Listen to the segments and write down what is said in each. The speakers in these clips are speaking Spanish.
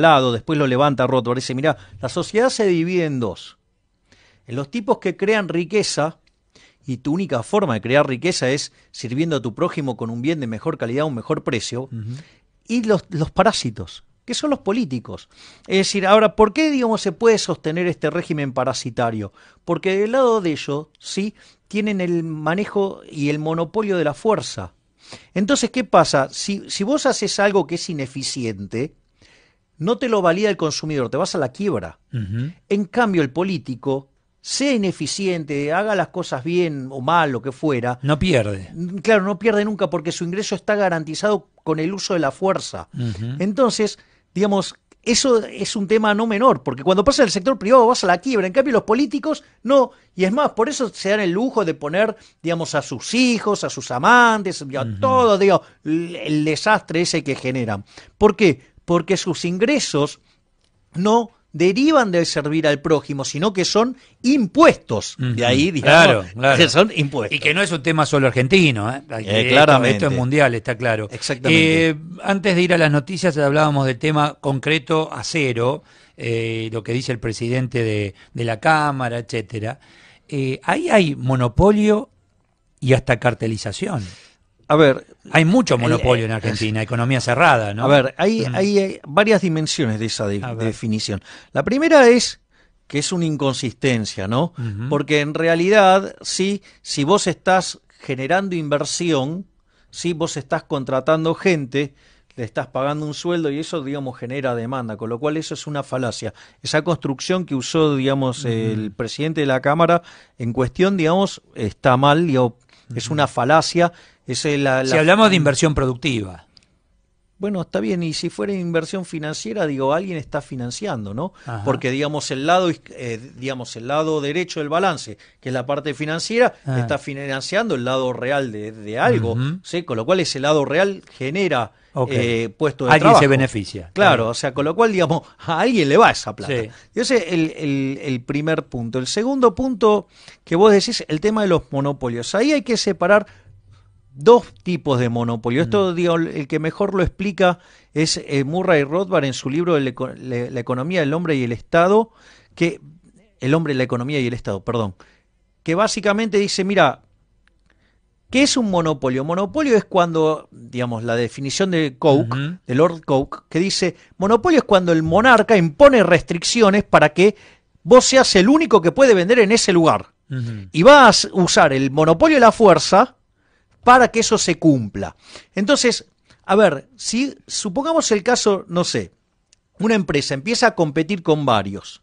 lado después lo levanta roto dice, mira, la sociedad se divide en dos. En los tipos que crean riqueza, y tu única forma de crear riqueza es sirviendo a tu prójimo con un bien de mejor calidad, un mejor precio, y los, parásitos, que son los políticos. Es decir, ahora, ¿por qué, digamos, se puede sostener este régimen parasitario? Porque del lado de ellos, sí, tienen el manejo y el monopolio de la fuerza. Entonces, ¿qué pasa? Si, si vos haces algo que es ineficiente, no te lo valía el consumidor, te vas a la quiebra. En cambio, el político, sea ineficiente, haga las cosas bien o mal, lo que fuera. No pierde. Claro, no pierde nunca porque su ingreso está garantizado con el uso de la fuerza. Entonces, digamos, eso es un tema no menor, porque cuando pasa el sector privado vas a la quiebra, en cambio los políticos no, y es más, por eso se dan el lujo de poner, digamos, a sus hijos, a sus amantes, a todo, digo, el desastre ese que generan. ¿Por qué? porque sus ingresos no derivan de servir al prójimo, sino que son impuestos. De ahí, digamos, que son impuestos. Y que no es un tema solo argentino, ¿eh? eh, Esto es mundial, está claro. Eh, antes de ir a las noticias, hablábamos del tema concreto acero, lo que dice el presidente de, de la Cámara, etcétera. ahí hay monopolio y hasta cartelización. A ver, hay mucho eh, monopolio en eh, Argentina, economía cerrada, ¿no? A ver, hay, mm. eh, varias dimensiones de esa definición. La primera es que es una inconsistencia, ¿no? Porque en realidad, sí, si vos estás generando inversión, si vos estás contratando gente, le estás pagando un sueldo y eso, digamos, genera demanda, con lo cual eso es una falacia. Esa construcción que usó, digamos, el presidente de la Cámara en cuestión, digamos, está mal, es una falacia si hablamos de inversión productiva. Bueno, está bien, y si fuera inversión financiera, digo, alguien está financiando, ¿no? Porque digamos el lado eh, digamos el lado derecho del balance, que es la parte financiera, ah. está financiando el lado real de, algo, Con lo cual ese lado real genera puesto eh, puestos de trabajo. Alguien se beneficia. Claro, o sea, con lo cual, digamos, a alguien le va esa plata. ese es el, el primer punto. El segundo punto que vos decís, el tema de los monopolios. Ahí hay que separar dos tipos de monopolio. Mm. Esto el que mejor lo explica es eh, Murray Rothbard en su libro la, economía del hombre y el Estado, que el hombre, la economía y el Estado, perdón, que básicamente dice, mira, ¿qué es un monopolio? Monopolio es cuando, digamos, la definición de Coke, de Lord Coke, que dice, monopolio es cuando el monarca impone restricciones para que vos seas el único que puede vender en ese lugar. Y vas a usar el monopolio de la fuerza para que eso se cumpla. Entonces, a ver, si supongamos el caso, no sé, una empresa empieza a competir con varios,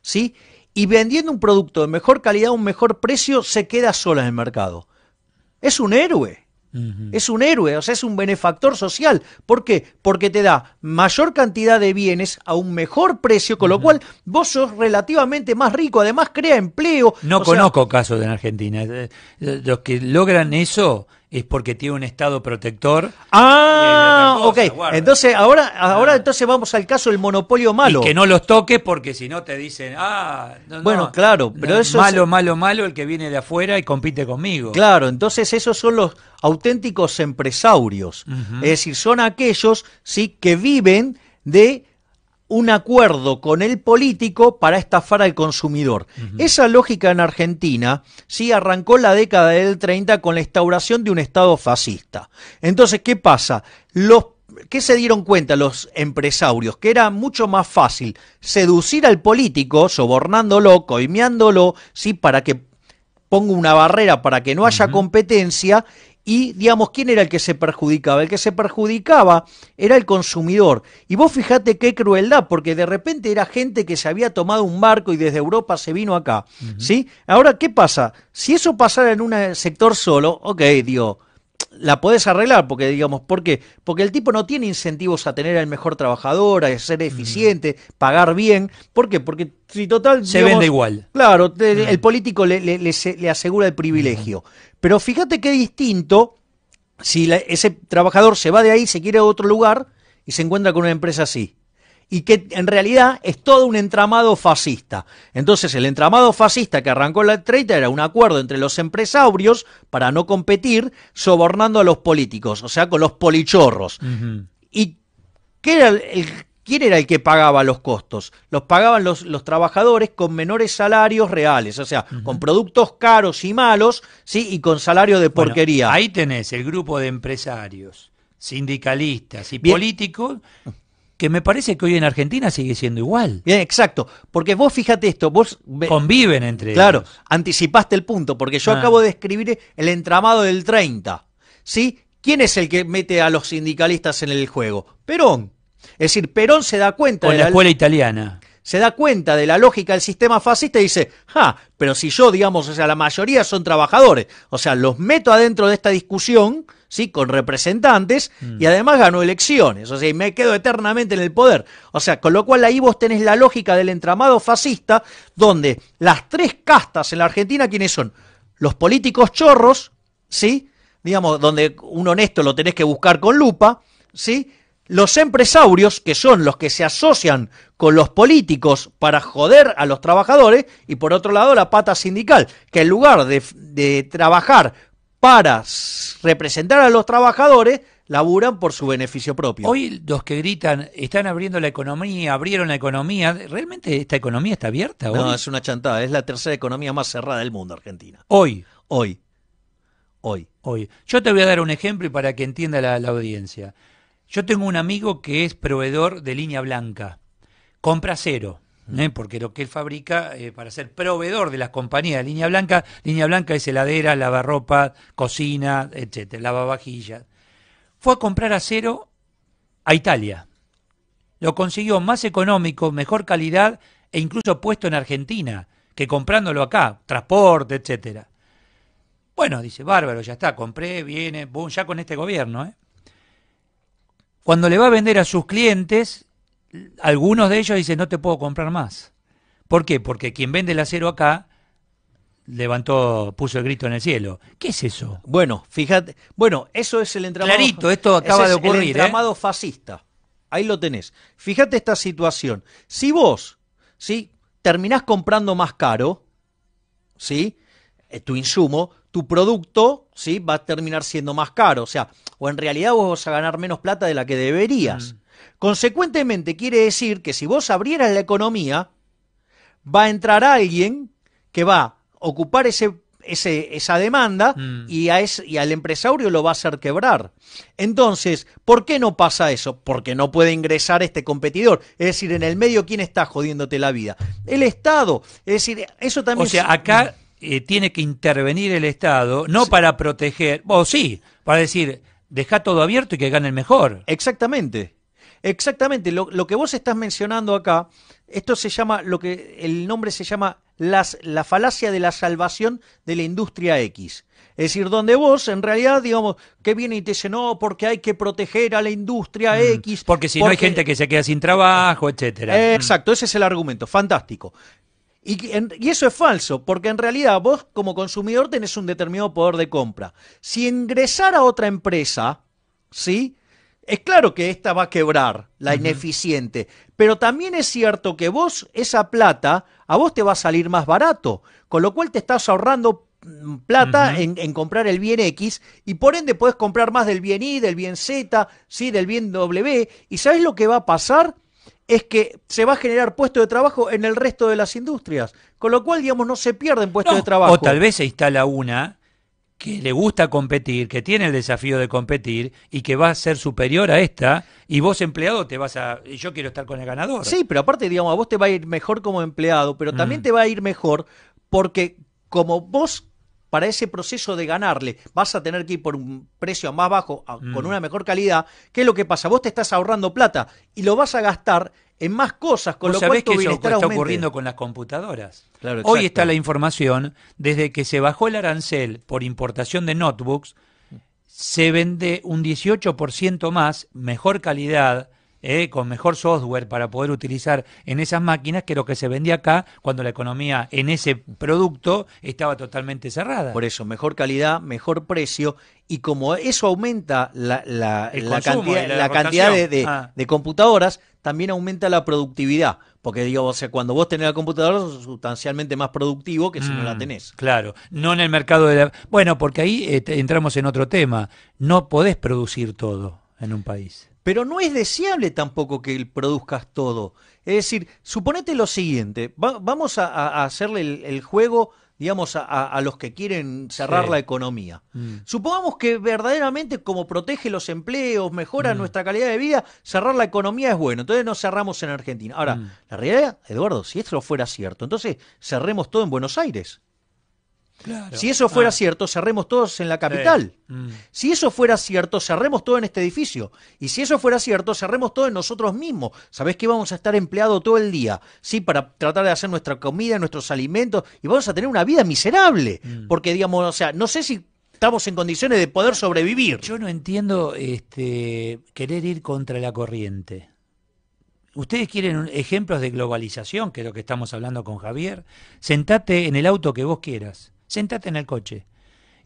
¿sí? Y vendiendo un producto de mejor calidad a un mejor precio se queda sola en el mercado. Es un héroe. Es un héroe, o sea, es un benefactor social. ¿Por qué? Porque te da mayor cantidad de bienes a un mejor precio, con lo cual vos sos relativamente más rico, además crea empleo. No conozco casos en Argentina. Eh, eh, los que logran eso es porque tiene un estado protector. Ah, ok. Entonces, ahora, ahora entonces vamos al caso del monopolio malo. que no los toques porque si no te dicen, ah, bueno, claro, pero eso malo, es... malo, malo el que viene de afuera y compite conmigo. Claro, entonces esos son los auténticos empresarios. Es decir, son aquellos sí que viven de un acuerdo con el político para estafar al consumidor. Esa lógica en Argentina sí arrancó la década del 30 con la instauración de un Estado fascista. Entonces, ¿qué pasa? Los ¿Qué se dieron cuenta los empresarios? Que era mucho más fácil seducir al político, sobornándolo, coimeándolo, ¿sí? para que ponga una barrera para que no haya competencia y digamos, ¿quién era el que se perjudicaba? El que se perjudicaba era el consumidor. Y vos fijate qué crueldad, porque de repente era gente que se había tomado un barco y desde Europa se vino acá, ¿sí? Ahora, ¿qué pasa? Si eso pasara en un eh, sector solo, ok, digo, la podés arreglar, porque digamos, ¿por qué? Porque el tipo no tiene incentivos a tener al mejor trabajador, a ser eficiente, pagar bien. ¿Por qué? Porque si total... Se vende igual. Claro, el político le, le, asegura el privilegio. Pero fíjate qué distinto si ese trabajador se va de ahí, se quiere a otro lugar y se encuentra con una empresa así y que en realidad es todo un entramado fascista. Entonces el entramado fascista que arrancó la 30 era un acuerdo entre los empresarios para no competir, sobornando a los políticos, o sea, con los polichorros. ¿Y era ¿Quién era el que pagaba los costos? Los pagaban los, los trabajadores con menores salarios reales, o sea, con productos caros y malos, ¿sí? Y con salario de porquería. ahí tenés el grupo de empresarios, sindicalistas y políticos que me parece que hoy en Argentina sigue siendo igual. Bien, exacto, porque vos fíjate esto, vos... Conviven entre Claro, anticipaste el punto, porque yo ah. acabo de escribir el entramado del 30, ¿sí? ¿Quién es el que mete a los sindicalistas en el juego? Perón. Es decir, Perón se da cuenta... de la escuela italiana se da cuenta de la lógica del sistema fascista y dice, ja, pero si yo, digamos, o sea, la mayoría son trabajadores, o sea, los meto adentro de esta discusión con representantes mm. y además ganó elecciones, o sea, y me quedo eternamente en el poder. O sea, con lo cual ahí vos tenés la lógica del entramado fascista, donde las tres castas en la Argentina, ¿quiénes son? Los políticos chorros, ¿sí? Digamos, donde un honesto lo tenés que buscar con lupa, ¿sí? Los empresarios, que son los que se asocian con los políticos para joder a los trabajadores, y por otro lado la pata sindical, que en lugar de trabajar para representar a los trabajadores, laburan por su beneficio propio. Hoy los que gritan, están abriendo la economía, abrieron la economía, ¿realmente esta economía está abierta? Hoy? No, es una chantada, es la tercera economía más cerrada del mundo, Argentina. Hoy. Hoy. Hoy. Hoy. Yo te voy a dar un ejemplo y para que entienda la, la audiencia. Yo tengo un amigo que es proveedor de línea blanca, compra cero. ¿Eh? porque lo que él fabrica eh, para ser proveedor de las compañías Línea Blanca, Línea Blanca es heladera, lavarropa, cocina, etcétera, lavavajillas. Fue a comprar acero a Italia. Lo consiguió más económico, mejor calidad e incluso puesto en Argentina que comprándolo acá, transporte, etcétera. Bueno, dice, bárbaro, ya está, compré, viene, boom, ya con este gobierno. ¿eh? Cuando le va a vender a sus clientes, algunos de ellos dicen, no te puedo comprar más. ¿Por qué? Porque quien vende el acero acá levantó, puso el grito en el cielo. ¿Qué es eso? Bueno, fíjate, bueno, eso es el entramado. Clarito, esto acaba de ocurrir. ¿eh? entramado fascista. Ahí lo tenés. Fíjate esta situación. Si vos, si Terminás comprando más caro, ¿sí? Eh, tu insumo, tu producto, ¿sí? Va a terminar siendo más caro. O sea, o en realidad vos vas a ganar menos plata de la que deberías. Mm. Consecuentemente quiere decir que si vos abrieras la economía, va a entrar alguien que va a ocupar ese, esa demanda mm. y, a y al empresario lo va a hacer quebrar. Entonces, ¿por qué no pasa eso? Porque no puede ingresar este competidor. Es decir, en el medio, ¿quién está jodiéndote la vida? El Estado. Es decir, eso también... O sea, acá eh, tiene que intervenir el Estado, no para proteger, o sí, para decir, deja todo abierto y que gane el mejor. Exactamente. Exactamente, lo, que vos estás mencionando acá, esto se llama, lo que el nombre se llama las, la falacia de la salvación de la industria X. Es decir, donde vos, en realidad, digamos, que viene y te dice, no, porque hay que proteger a la industria mm, X. Porque si no hay gente que se queda sin trabajo, etcétera. Mm. Exacto, ese es el argumento, fantástico. Y, eso es falso, porque en realidad vos como consumidor tenés un determinado poder de compra. Si ingresara a otra empresa, ¿sí? Es claro que esta va a quebrar, la ineficiente, pero también es cierto que vos esa plata a vos te va a salir más barato, con lo cual te estás ahorrando mm, plata en, comprar el bien X y por ende puedes comprar más del bien Y, del bien Z, ¿sí? del bien W. ¿Y ¿sabés lo que va a pasar? Es que se va a generar puesto de trabajo en el resto de las industrias, con lo cual, digamos, no se pierden puestos de trabajo. O tal vez se instala una que le gusta competir, que tiene el desafío de competir y que va a ser superior a esta, y vos empleado te vas a... y Yo quiero estar con el ganador. Sí, pero aparte, digamos, a vos te va a ir mejor como empleado, pero también mm. te va a ir mejor porque como vos para ese proceso de ganarle vas a tener que ir por un precio más bajo, con mm. una mejor calidad, ¿qué es lo que pasa? Vos te estás ahorrando plata y lo vas a gastar en más cosas, con lo que está ocurriendo con las computadoras. Hoy está la información, desde que se bajó el arancel por importación de notebooks, se vende un 18% más, mejor calidad, eh, con mejor software para poder utilizar en esas máquinas que lo que se vendía acá cuando la economía en ese producto estaba totalmente cerrada. Por eso, mejor calidad, mejor precio y como eso aumenta la, cantidad, de, ah. de computadoras, también aumenta la productividad. Porque digo, o sea, cuando vos tenés la computadora sos sustancialmente más productivo que si no la mm, tenés. Claro, no en el mercado de la... Bueno, porque ahí eh, entramos en otro tema. No podés producir todo en un país. Pero no es deseable tampoco que produzcas todo. Es decir, suponete lo siguiente, vamos a, hacerle el, juego digamos, a, los que quieren cerrar la economía. Mm. Supongamos que verdaderamente como protege los empleos, mejora mm. nuestra calidad de vida, cerrar la economía es bueno. Entonces no cerramos en Argentina. Ahora, mm. la realidad, Eduardo, si esto fuera cierto, entonces cerremos todo en Buenos Aires. Si eso fuera ah. cierto, cerremos todos en la capital. Mm. Si eso fuera cierto, cerremos todo en este edificio. Y si eso fuera cierto, cerremos todo en nosotros mismos. ¿Sabés que vamos a estar empleados todo el día? Sí, para tratar de hacer nuestra comida, nuestros alimentos, y vamos a tener una vida miserable. Mm. Porque, digamos, o sea, no sé si estamos en condiciones de poder sobrevivir. Yo no entiendo este, querer ir contra la corriente. Ustedes quieren ejemplos de globalización, que es lo que estamos hablando con Javier. Sentate en el auto que vos quieras. Sentate en el coche.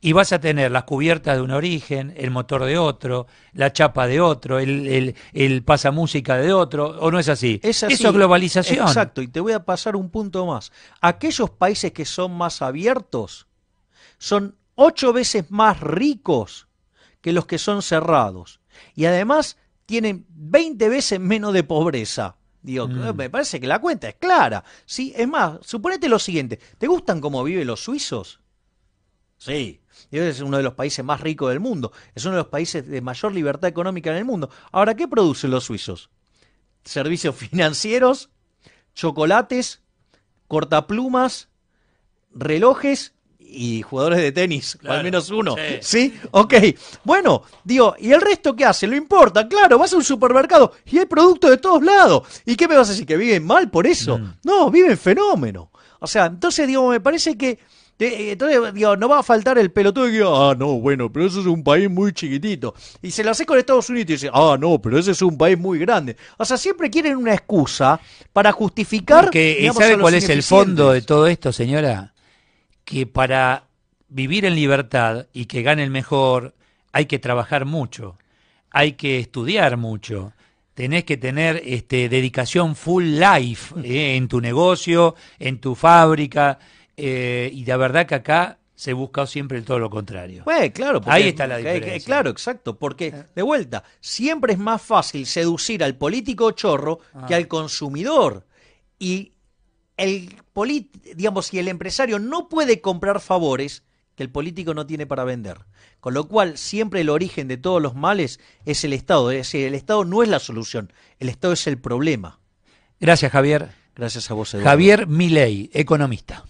Y vas a tener las cubiertas de un origen, el motor de otro, la chapa de otro, el, pasamúsica de otro, ¿o no es así? es Eso es globalización. Exacto, y te voy a pasar un punto más. Aquellos países que son más abiertos son ocho veces más ricos que los que son cerrados. Y además tienen 20 veces menos de pobreza. Mm. me parece que la cuenta es clara. Sí, es más, suponete lo siguiente, ¿te gustan cómo viven los suizos? Sí, es uno de los países más ricos del mundo, es uno de los países de mayor libertad económica en el mundo. Ahora, ¿qué producen los suizos? Servicios financieros, chocolates, cortaplumas, relojes y jugadores de tenis, al menos uno. Sí. ok. Bueno, digo, ¿y el resto qué hace? lo importa, claro, vas a un supermercado y hay productos de todos lados. ¿Y qué me vas a decir? ¿Que viven mal por eso? Mm. No, viven fenómeno. O sea, entonces, digo, me parece que. Eh, eh, entonces, digo, no va a faltar el pelotudo que ah, no, bueno, pero eso es un país muy chiquitito. Y se lo hace con Estados Unidos y dice, ah, no, pero ese es un país muy grande. O sea, siempre quieren una excusa para justificar. Porque, eh, ¿Sabe cuál es el fondo de todo esto, señora? que para vivir en libertad y que gane el mejor hay que trabajar mucho, hay que estudiar mucho, tenés que tener este, dedicación full life eh, en tu negocio, en tu fábrica, eh, y la verdad que acá se busca siempre todo lo contrario. claro, ahí está la eh, diferencia. claro, exacto, porque de vuelta, siempre es más fácil seducir al político chorro que ah. al consumidor. Y el digamos, si el empresario no puede comprar favores que el político no tiene para vender. Con lo cual, siempre el origen de todos los males es el Estado. Es decir, el Estado no es la solución, el Estado es el problema. Gracias, Javier. Gracias a vos, Eduardo. Javier Milei, economista.